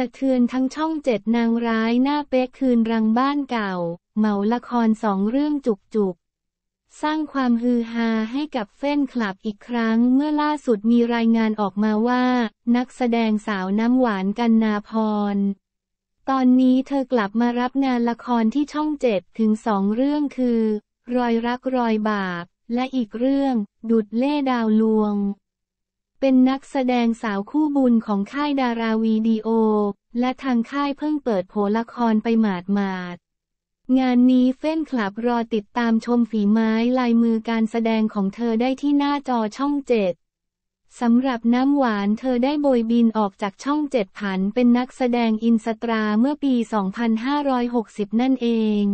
สะเทือนทั้งช่องเจ็ดนางร้ายหน้าเป๊กคืนรังบ้านเก่า เหมาละครสองเรื่องจุกจุกสร้างความฮือฮาให้กับแฟนคลับอีกครั้งเมื่อล่าสุดมีรายงานออกมาว่า นักแสดงสาวน้ำหวานกันนาพร ตอนนี้เธอกลับมารับ งานละครที่ช่องเจ็ดถึงสองเรื่องคือ รอยรักรอยบาป และอีกเรื่อง ดุดเล่ดาวลวงเป็นนักแสดงสาวคู่บุญของค่ายดาราวีดีโอ และทางค่ายเพิ่งเปิดโผละครไปหมาดหมาดงานนี้เฟ้นคลับรอติดตามชมฝีไม้ลายมือการแสดงของเธอได้ที่หน้าจอช่องเจ็ดสำหรับน้ำหวานเธอได้โบยบินออกจากช่องเจ็ดผันเป็นนักแสดงอินสตราเมื่อปี 2560 นั่นเอง